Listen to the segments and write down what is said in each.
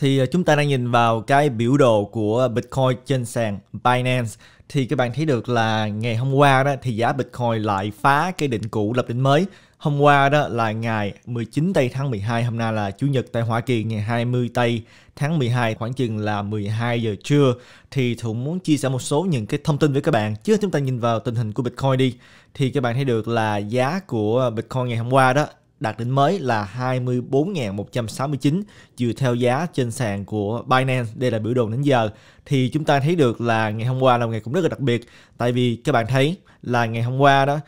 thì ờ, chúng ta đang nhìn vào cái biểu đồ của Bitcoin trên sàn Binance thì các bạn thấy được là ngày hôm qua đó thì giá Bitcoin lại phá cái đỉnh cũ lập đỉnh mới. Hôm qua đó là ngày 19 tây tháng 12, hôm nay là Chủ nhật tại Hoa Kỳ ngày 20 tây tháng 12 khoảng chừng là 12 giờ trưa thì Thuận muốn chia sẻ một số những cái thông tin với các bạn. Trước chúng ta nhìn vào tình hình của Bitcoin đi thì các bạn thấy được là giá của Bitcoin ngày hôm qua đó đạt đỉnh mới là 24.169 chiều theo giá trên sàn của Binance. Đây là biểu đồ đến giờ. Thì chúng ta thấy được là ngày hôm qua là một ngày cũng rất là đặc biệt. Tại vì các bạn thấy là ngày hôm qua đó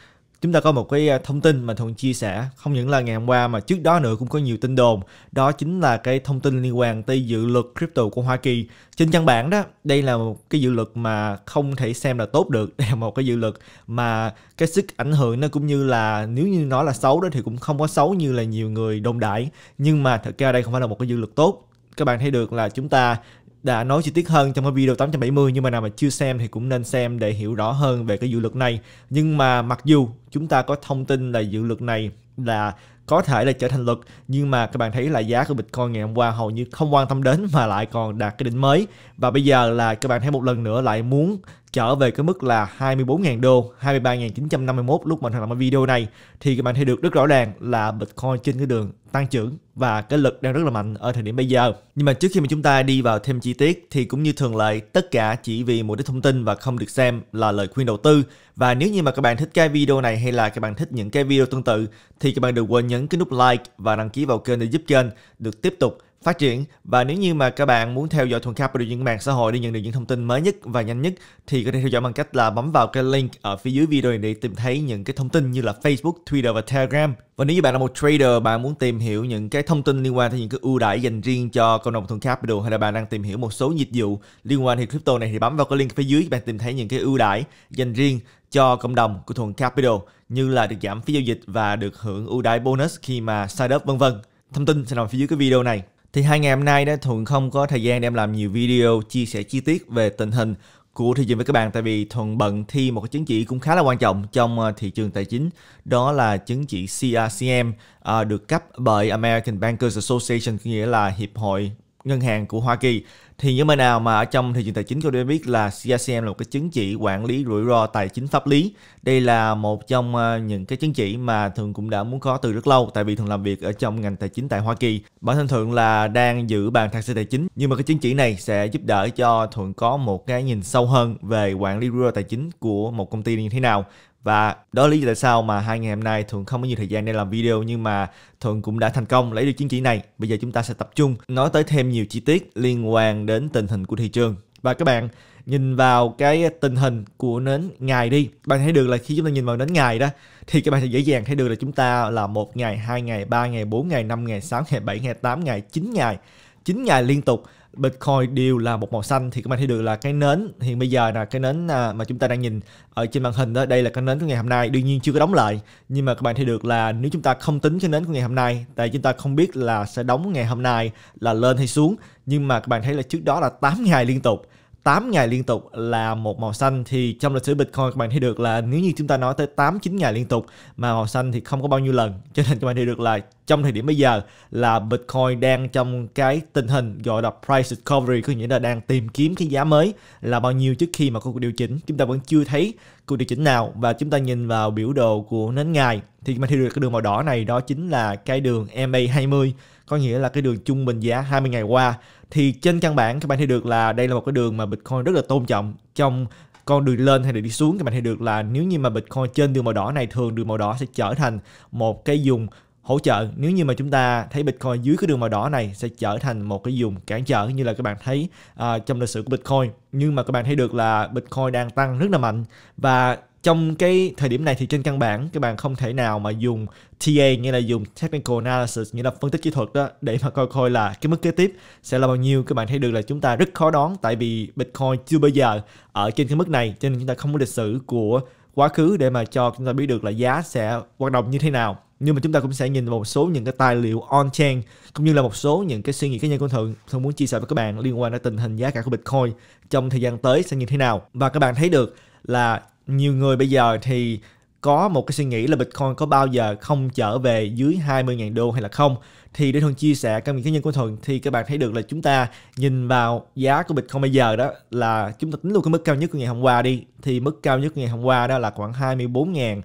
chúng ta có một cái à, thông tin mà thuận chia sẻ không những là ngày hôm qua mà trước đó nữa cũng có nhiều tin đồn đó chính là cái thông tin liên quan tới dự luật crypto của hoa kỳ trên căn bản đó đây là một cái dự luật mà không thể xem là tốt được đây là một cái dự luật mà cái sức ảnh hưởng nó cũng như là nếu như nó là xấu đó thì cũng không có xấu như là nhiều người đồn đại nhưng mà thật ra đây không phải là một cái dự luật tốt các bạn thấy được là chúng ta đã nói chi tiết hơn trong cái video 870 nhưng mà nào mà chưa xem thì cũng nên xem để hiểu rõ hơn về cái dự luật này. Nhưng mà mặc dù chúng ta có thông tin là dự luật này là có thể là trở thành luật nhưng mà các bạn thấy là giá của Bitcoin ngày hôm qua hầu như không quan tâm đến mà lại còn đạt cái đỉnh mới và bây giờ là các bạn thấy một lần nữa lại muốn trở về cái mức là 24.000 đô, 23.951 lúc mình làm video này thì các bạn thấy được rất rõ ràng là Bitcoin trên cái đường tăng trưởng và cái lực đang rất là mạnh ở thời điểm bây giờ. Nhưng mà trước khi mà chúng ta đi vào thêm chi tiết thì cũng như thường lệ tất cả chỉ vì mục đích thông tin và không được xem là lời khuyên đầu tư. Và nếu như mà các bạn thích cái video này hay là các bạn thích những cái video tương tự thì các bạn đừng quên nhấn cái nút like và đăng ký vào kênh để giúp kênh được tiếp tục phát triển và nếu như mà các bạn muốn theo dõi thuần Capital trên mạng xã hội để nhận được những thông tin mới nhất và nhanh nhất thì có thể theo dõi bằng cách là bấm vào cái link ở phía dưới video này để tìm thấy những cái thông tin như là Facebook, Twitter và Telegram. Và nếu như bạn là một trader, bạn muốn tìm hiểu những cái thông tin liên quan tới những cái ưu đãi dành riêng cho cộng đồng thuần Capital hay là bạn đang tìm hiểu một số dịch vụ liên quan đến crypto này thì bấm vào cái link phía dưới bạn tìm thấy những cái ưu đãi dành riêng cho cộng đồng của thuần Capital như là được giảm phí giao dịch và được hưởng ưu đãi bonus khi mà sign up vân vân. Thông tin sẽ nằm phía dưới cái video này. Thì hai ngày hôm nay đó Thuận không có thời gian để em làm nhiều video chia sẻ chi tiết về tình hình của thị trường với các bạn tại vì Thuận bận thi một cái chứng chỉ cũng khá là quan trọng trong ờ, thị trường tài chính đó là chứng chỉ CRCM à, ờ, được cấp bởi American Bankers Association nghĩa là Hiệp hội ngân hàng của Hoa Kỳ thì những bên nào mà ở trong thị trường tài chính tôi đã biết là CICM là một cái chứng chỉ quản lý rủi ro tài chính pháp lý đây là một trong ờ, những cái chứng chỉ mà thường cũng đã muốn có từ rất lâu tại vì thường làm việc ở trong ngành tài chính tại Hoa Kỳ bản thân thường là đang giữ bàn thạc sĩ tài chính nhưng mà cái chứng chỉ này sẽ giúp đỡ cho thuận có một cái nhìn sâu hơn về quản lý rủi ro tài chính của một công ty như thế nào và đó lý do tại sao mà hai ngày hôm nay thường không có nhiều thời gian để làm video nhưng mà thường cũng đã thành công lấy được chứng chỉ này. Bây giờ chúng ta sẽ tập trung nói tới thêm nhiều chi tiết liên quan đến tình hình của thị trường. Và các bạn nhìn vào cái tình hình của nến ngày đi. Bạn thấy được là khi chúng ta nhìn vào nến ngày đó thì các bạn sẽ dễ dàng thấy được là chúng ta là một ngày, hai ngày, ba ngày, bốn ngày, năm ngày, sáu ngày, bảy ngày, tám ngày, chín ngày. chín ngày liên tục Bitcoin đều là một màu xanh thì các bạn thấy được là cái nến hiện bây giờ là cái nến à, mà chúng ta đang nhìn ở trên màn hình đó đây là cái nến của ngày hôm nay đương nhiên chưa có đóng lại nhưng mà các bạn thấy được là nếu chúng ta không tính cái nến của ngày hôm nay tại chúng ta không biết là sẽ đóng ngày hôm nay là lên hay xuống nhưng mà các bạn thấy là trước đó là 8 ngày liên tục 8 ngày liên tục là một màu xanh thì trong lịch sử Bitcoin các bạn thấy được là nếu như chúng ta nói tới 8 9 ngày liên tục mà màu xanh thì không có bao nhiêu lần cho nên các bạn thấy được là trong thời điểm bây giờ là Bitcoin đang trong cái tình hình gọi là price discovery có nghĩa là đang tìm kiếm cái giá mới là bao nhiêu trước khi mà có cuộc điều chỉnh chúng ta vẫn chưa thấy cuộc điều chỉnh nào và chúng ta nhìn vào biểu đồ của nến ngày thì mình thấy được cái đường màu đỏ này đó chính là cái đường MA20 có nghĩa là cái đường trung bình giá 20 ngày qua thì trên căn bản các bạn thấy được là đây là một cái đường mà Bitcoin rất là tôn trọng trong con đường lên hay là đi xuống các bạn thấy được là nếu như mà Bitcoin trên đường màu đỏ này thường đường màu đỏ sẽ trở thành một cái dùng hỗ trợ nếu như mà chúng ta thấy Bitcoin dưới cái đường màu đỏ này sẽ trở thành một cái dùng cản trở như là các bạn thấy uh, trong lịch sử của Bitcoin nhưng mà các bạn thấy được là Bitcoin đang tăng rất là mạnh và trong cái thời điểm này thì trên căn bản các bạn không thể nào mà dùng TA nghĩa là dùng technical analysis nghĩa là phân tích kỹ thuật đó để mà coi coi là cái mức kế tiếp sẽ là bao nhiêu các bạn thấy được là chúng ta rất khó đoán tại vì Bitcoin chưa bao giờ ở trên cái mức này cho nên chúng ta không có lịch sử của quá khứ để mà cho chúng ta biết được là giá sẽ hoạt động như thế nào nhưng mà chúng ta cũng sẽ nhìn vào một số những cái tài liệu on chain cũng như là một số những cái suy nghĩ cá nhân của thượng thường muốn chia sẻ với các bạn liên quan đến tình hình giá cả của bitcoin trong thời gian tới sẽ như thế nào và các bạn thấy được là nhiều người bây giờ thì có một cái suy nghĩ là Bitcoin có bao giờ không trở về dưới 20.000 đô hay là không thì để Thuần chia sẻ cảm nghiệm cá nhân của Thuần thì các bạn thấy được là chúng ta nhìn vào giá của Bitcoin bây giờ đó là chúng ta tính luôn cái mức cao nhất của ngày hôm qua đi thì mức cao nhất của ngày hôm qua đó là khoảng 24.170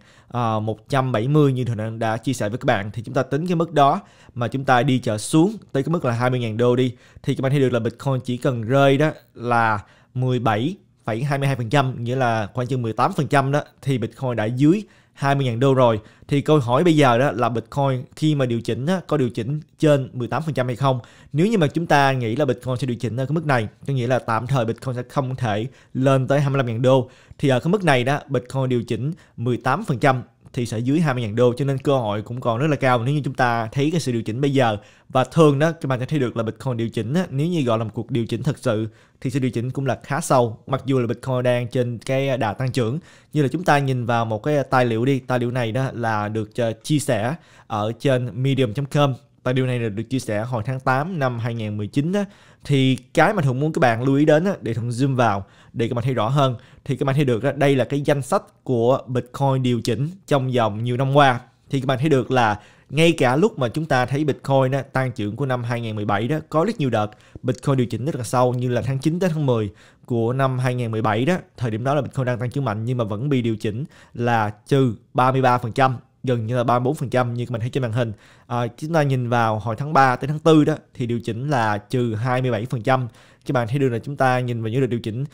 ờ, như Thuần đã chia sẻ với các bạn thì chúng ta tính cái mức đó mà chúng ta đi trở xuống tới cái mức là 20.000 đô đi thì các bạn thấy được là Bitcoin chỉ cần rơi đó là 17 22%, nghĩa là khoảng chừng 18% đó thì Bitcoin đã dưới 20.000 đô rồi. Thì câu hỏi bây giờ đó là Bitcoin khi mà điều chỉnh đó, có điều chỉnh trên 18% hay không? Nếu như mà chúng ta nghĩ là Bitcoin sẽ điều chỉnh ở cái mức này, có nghĩa là tạm thời Bitcoin sẽ không thể lên tới 25.000 đô thì ở cái mức này đó Bitcoin điều chỉnh 18% thì sẽ dưới 20.000 đô cho nên cơ hội cũng còn rất là cao nếu như chúng ta thấy cái sự điều chỉnh bây giờ và thường đó các bạn sẽ thấy được là Bitcoin điều chỉnh nếu như gọi là một cuộc điều chỉnh thật sự thì sự điều chỉnh cũng là khá sâu mặc dù là Bitcoin đang trên cái đà tăng trưởng như là chúng ta nhìn vào một cái tài liệu đi tài liệu này đó là được ờ, chia sẻ ở trên medium.com tài liệu này được chia sẻ hồi tháng 8 năm 2019 đó, thì cái mà thường muốn các bạn lưu ý đến để thường zoom vào để các bạn thấy rõ hơn thì các bạn thấy được đây là cái danh sách của Bitcoin điều chỉnh trong vòng nhiều năm qua thì các bạn thấy được là ngay cả lúc mà chúng ta thấy Bitcoin đó, tăng trưởng của năm 2017 đó có rất nhiều đợt Bitcoin điều chỉnh rất là sâu như là tháng 9 tới tháng 10 của năm 2017 đó thời điểm đó là Bitcoin đang tăng trưởng mạnh nhưng mà vẫn bị điều chỉnh là trừ 33% gần như là 34% như mình thấy trên màn hình. À, chúng ta nhìn vào hồi tháng 3 tới tháng 4 đó thì điều chỉnh là trừ 27%. Các bạn thấy được là chúng ta nhìn vào những đợt điều chỉnh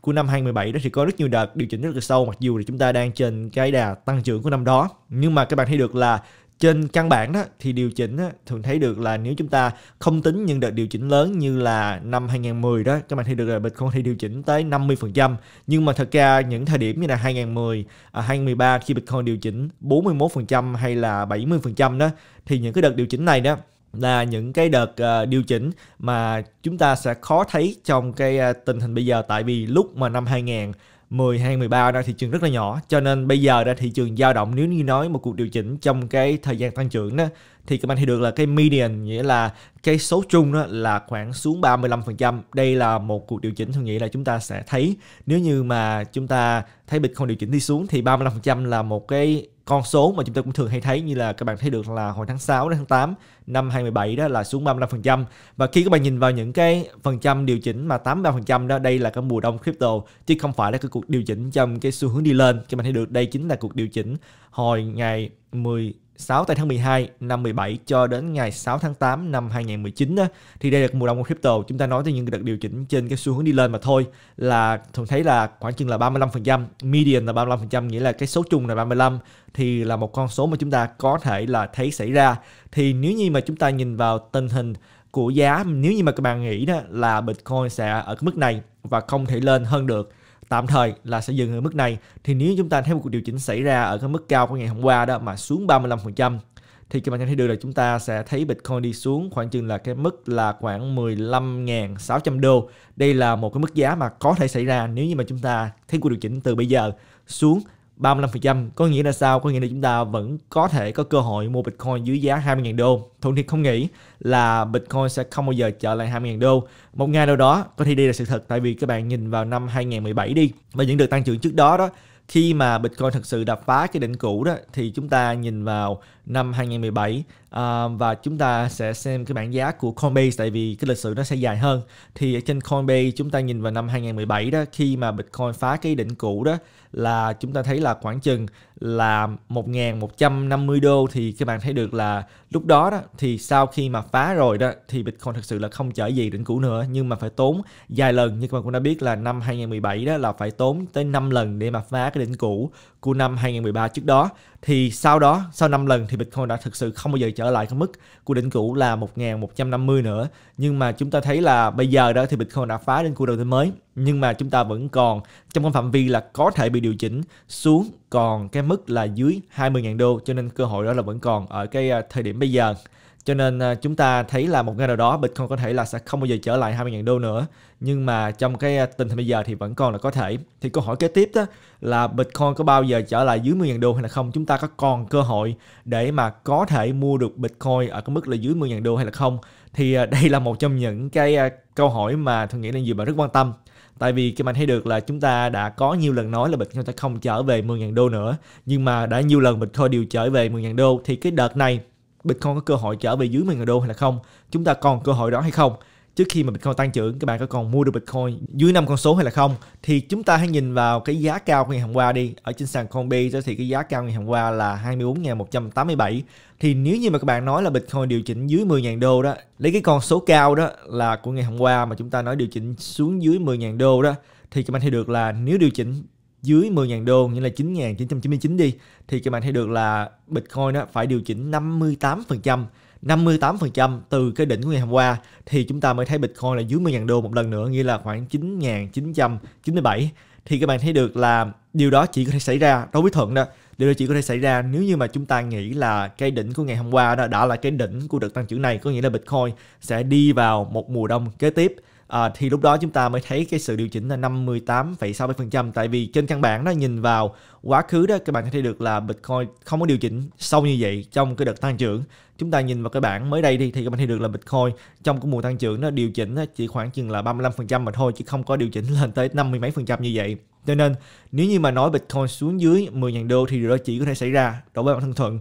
của năm 2017 đó thì có rất nhiều đợt điều chỉnh rất là sâu mặc dù là chúng ta đang trên cái đà tăng trưởng của năm đó nhưng mà các bạn thấy được là trên căn bản đó thì điều chỉnh đó, thường thấy được là nếu chúng ta không tính những đợt điều chỉnh lớn như là năm 2010 đó các bạn thấy được là Bitcoin thì điều chỉnh tới 50% nhưng mà thật ra những thời điểm như là 2010 2013 à, khi Bitcoin điều chỉnh 41% hay là 70% đó thì những cái đợt điều chỉnh này đó là những cái đợt uh, điều chỉnh mà chúng ta sẽ khó thấy trong cái uh, tình hình bây giờ tại vì lúc mà năm 2000 10, 20, 13 ra thị trường rất là nhỏ cho nên bây giờ ra thị trường dao động nếu như nói một cuộc điều chỉnh trong cái thời gian tăng trưởng đó thì các bạn thấy được là cái median nghĩa là cái số chung đó là khoảng xuống 35%. Đây là một cuộc điều chỉnh tôi nghĩ là chúng ta sẽ thấy nếu như mà chúng ta thấy Bitcoin điều chỉnh đi xuống thì 35% là một cái con số mà chúng ta cũng thường hay thấy như là các bạn thấy được là hồi tháng 6 đến tháng 8 năm 2017 đó là xuống 35% và khi các bạn nhìn vào những cái phần trăm điều chỉnh mà 83% đó đây là cái mùa đông crypto chứ không phải là cái cuộc điều chỉnh trong cái xu hướng đi lên các bạn thấy được đây chính là cuộc điều chỉnh hồi ngày 10 6 tại tháng 12 năm 17 cho đến ngày 6 tháng 8 năm 2019 á, thì đây là mùa đông của crypto chúng ta nói tới những đợt điều chỉnh trên cái xu hướng đi lên mà thôi là thường thấy là khoảng chừng là 35% median là 35% nghĩa là cái số chung là 35 thì là một con số mà chúng ta có thể là thấy xảy ra thì nếu như mà chúng ta nhìn vào tình hình của giá nếu như mà các bạn nghĩ đó là Bitcoin sẽ ở cái mức này và không thể lên hơn được tạm thời là sẽ dừng ở mức này thì nếu chúng ta thấy một cuộc điều chỉnh xảy ra ở cái mức cao của ngày hôm qua đó mà xuống 35% thì các bạn có thấy được là chúng ta sẽ thấy Bitcoin đi xuống khoảng chừng là cái mức là khoảng 15.600 đô. Đây là một cái mức giá mà có thể xảy ra nếu như mà chúng ta thấy cuộc điều chỉnh từ bây giờ xuống 35% có nghĩa là sao? Có nghĩa là chúng ta vẫn có thể có cơ hội mua Bitcoin dưới giá 20.000 đô. Thuận Thiện không nghĩ là Bitcoin sẽ không bao giờ trở lại 20.000 đô. Một ngày nào đó có thể đây là sự thật tại vì các bạn nhìn vào năm 2017 đi và những đợt tăng trưởng trước đó đó khi mà Bitcoin thực sự đập phá cái đỉnh cũ đó thì chúng ta nhìn vào năm 2017 à, và chúng ta sẽ xem cái bảng giá của Coinbase tại vì cái lịch sử nó sẽ dài hơn. Thì ở trên Coinbase chúng ta nhìn vào năm 2017 đó khi mà Bitcoin phá cái đỉnh cũ đó là chúng ta thấy là khoảng chừng là 1.150 đô thì các bạn thấy được là lúc đó đó thì sau khi mà phá rồi đó thì Bitcoin thực sự là không trở gì đỉnh cũ nữa nhưng mà phải tốn dài lần như các bạn cũng đã biết là năm 2017 đó là phải tốn tới 5 lần để mà phá cái đỉnh cũ của năm 2013 trước đó thì sau đó sau 5 lần thì Bitcoin đã thực sự không bao giờ trở lại cái mức của đỉnh cũ là 1.150 nữa. Nhưng mà chúng ta thấy là bây giờ đó thì Bitcoin đã phá đỉnh cũ đầu tiên mới. Nhưng mà chúng ta vẫn còn trong cái phạm vi là có thể bị điều chỉnh xuống còn cái mức là dưới 20.000 đô cho nên cơ hội đó là vẫn còn ở cái à, thời điểm bây giờ cho nên à, chúng ta thấy là một ngày nào đó Bitcoin có thể là sẽ không bao giờ trở lại 20.000 đô nữa nhưng mà trong cái à, tình hình bây giờ thì vẫn còn là có thể thì câu hỏi kế tiếp đó là Bitcoin có bao giờ trở lại dưới 10.000 đô hay là không chúng ta có còn cơ hội để mà có thể mua được Bitcoin ở cái mức là dưới 10.000 đô hay là không thì à, đây là một trong những cái câu hỏi mà tôi nghĩ là nhiều bạn rất quan tâm Tại vì khi bạn thấy được là chúng ta đã có nhiều lần nói là Bitcoin sẽ không trở về 10.000 đô nữa Nhưng mà đã nhiều lần Bitcoin điều trở về 10.000 đô Thì cái đợt này Bitcoin có cơ hội trở về dưới 10.000 đô hay là không chúng ta còn cơ hội đó hay không trước khi mà Bitcoin tăng trưởng các bạn có còn mua được Bitcoin dưới năm con số hay là không thì chúng ta hãy nhìn vào cái giá cao của ngày hôm qua đi ở trên sàn Coinbase thì cái giá cao ngày hôm qua là 24.187 thì nếu như mà các bạn nói là Bitcoin điều chỉnh dưới 10.000 đô đó lấy cái con số cao đó là của ngày hôm qua mà chúng ta nói điều chỉnh xuống dưới 10.000 đô đó thì các bạn thấy được là nếu điều chỉnh dưới 10.000 đô nghĩa là 9.999 đi thì các bạn thấy được là Bitcoin đó phải điều chỉnh 58% 58% từ cái đỉnh của ngày hôm qua thì chúng ta mới thấy Bitcoin là dưới 10.000 đô một lần nữa nghĩa là khoảng 9.997 thì các bạn thấy được là điều đó chỉ có thể xảy ra đối với Thuận đó điều đó chỉ có thể xảy ra nếu như mà chúng ta nghĩ là cái đỉnh của ngày hôm qua đó đã là cái đỉnh của đợt tăng trưởng này có nghĩa là Bitcoin sẽ đi vào một mùa đông kế tiếp à, thì lúc đó chúng ta mới thấy cái sự điều chỉnh là 58,67% tại vì trên căn bản nó nhìn vào quá khứ đó các bạn thấy được là Bitcoin không có điều chỉnh sâu như vậy trong cái đợt tăng trưởng chúng ta nhìn vào cái bảng mới đây đi thì các bạn thấy được là Bitcoin trong cái mùa tăng trưởng nó điều chỉnh chỉ khoảng chừng là 35% mà thôi chứ không có điều chỉnh lên tới 50 mấy phần trăm như vậy cho nên nếu như mà nói Bitcoin xuống dưới 10.000 đô thì điều đó chỉ có thể xảy ra đối với bản thân Thuận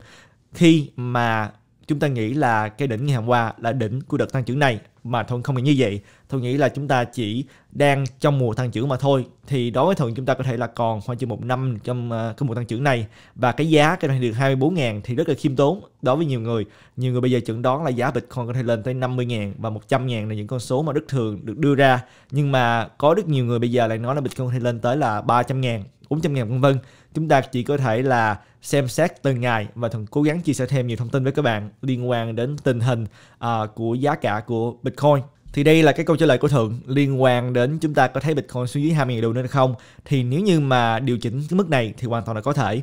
khi mà chúng ta nghĩ là cái đỉnh ngày hôm qua là đỉnh của đợt tăng trưởng này mà thôi không phải như vậy thuận nghĩ là chúng ta chỉ đang trong mùa tăng trưởng mà thôi thì đối với thuận chúng ta có thể là còn khoảng chừng một năm trong ờ, cái mùa tăng trưởng này và cái giá cái này được 24 000 thì rất là khiêm tốn đối với nhiều người nhiều người bây giờ chuẩn đoán là giá bitcoin có thể lên tới 50 000 và 100 000 là những con số mà rất thường được đưa ra nhưng mà có rất nhiều người bây giờ lại nói là bitcoin có thể lên tới là 300 000 400 000 vân vân chúng ta chỉ có thể là xem xét từng ngày và thường cố gắng chia sẻ thêm nhiều thông tin với các bạn liên quan đến tình hình uh, của giá cả của Bitcoin thì đây là cái câu trả lời của thượng liên quan đến chúng ta có thấy Bitcoin xuống dưới 20.000 đô nữa không thì nếu như mà điều chỉnh cái mức này thì hoàn toàn là có thể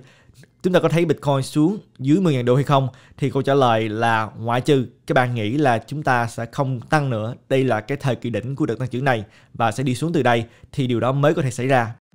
chúng ta có thấy Bitcoin xuống dưới 10.000 đô hay không? Thì câu trả lời là ngoại trừ các bạn nghĩ là chúng ta sẽ không tăng nữa. Đây là cái thời kỳ đỉnh của đợt tăng trưởng này và sẽ đi xuống từ đây thì điều đó mới có thể xảy ra.